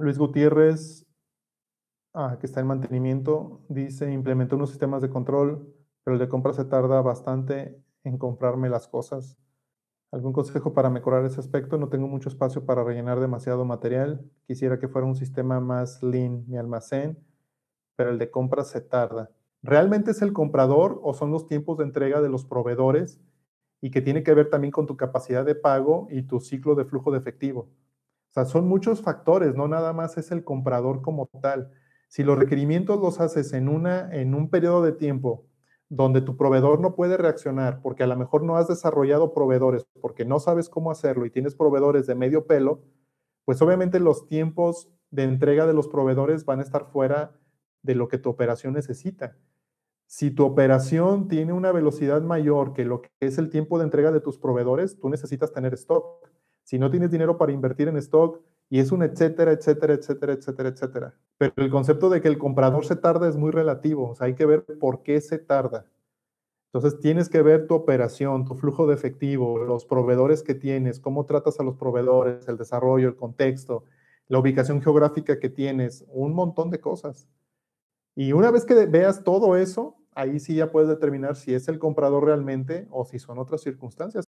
Luis Gutiérrez, ah, que está en mantenimiento, dice, implementó unos sistemas de control, pero el de compra se tarda bastante en comprarme las cosas. ¿Algún consejo para mejorar ese aspecto? No tengo mucho espacio para rellenar demasiado material. Quisiera que fuera un sistema más lean, mi almacén, pero el de compra se tarda. ¿Realmente es el comprador o son los tiempos de entrega de los proveedores y que tiene que ver también con tu capacidad de pago y tu ciclo de flujo de efectivo? O sea, son muchos factores, no nada más es el comprador como tal. Si los requerimientos los haces en, una, en un periodo de tiempo donde tu proveedor no puede reaccionar porque a lo mejor no has desarrollado proveedores, porque no sabes cómo hacerlo y tienes proveedores de medio pelo, pues obviamente los tiempos de entrega de los proveedores van a estar fuera de lo que tu operación necesita. Si tu operación tiene una velocidad mayor que lo que es el tiempo de entrega de tus proveedores, tú necesitas tener stock si no tienes dinero para invertir en stock, y es un etcétera, etcétera, etcétera, etcétera, etcétera. Pero el concepto de que el comprador se tarda es muy relativo, o sea, hay que ver por qué se tarda. Entonces tienes que ver tu operación, tu flujo de efectivo, los proveedores que tienes, cómo tratas a los proveedores, el desarrollo, el contexto, la ubicación geográfica que tienes, un montón de cosas. Y una vez que veas todo eso, ahí sí ya puedes determinar si es el comprador realmente o si son otras circunstancias